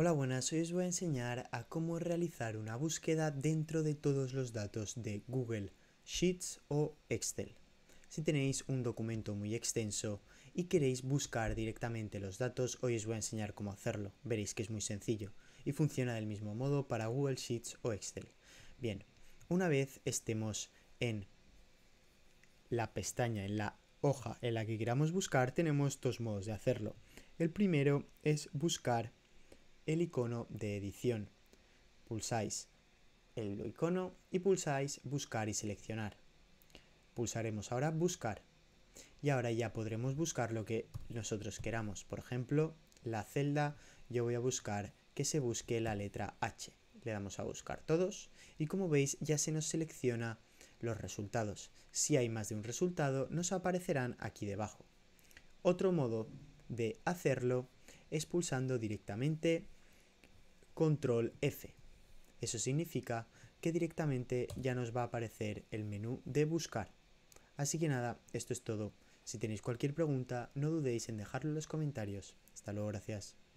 Hola buenas, hoy os voy a enseñar a cómo realizar una búsqueda dentro de todos los datos de Google Sheets o Excel. Si tenéis un documento muy extenso y queréis buscar directamente los datos, hoy os voy a enseñar cómo hacerlo. Veréis que es muy sencillo y funciona del mismo modo para Google Sheets o Excel. Bien, una vez estemos en la pestaña, en la hoja en la que queramos buscar, tenemos dos modos de hacerlo. El primero es buscar el icono de edición. Pulsáis el icono y pulsáis buscar y seleccionar. Pulsaremos ahora buscar y ahora ya podremos buscar lo que nosotros queramos. Por ejemplo, la celda, yo voy a buscar que se busque la letra H. Le damos a buscar todos y como veis ya se nos selecciona los resultados. Si hay más de un resultado, nos aparecerán aquí debajo. Otro modo de hacerlo es pulsando directamente control F. Eso significa que directamente ya nos va a aparecer el menú de buscar. Así que nada, esto es todo. Si tenéis cualquier pregunta, no dudéis en dejarlo en los comentarios. Hasta luego, gracias.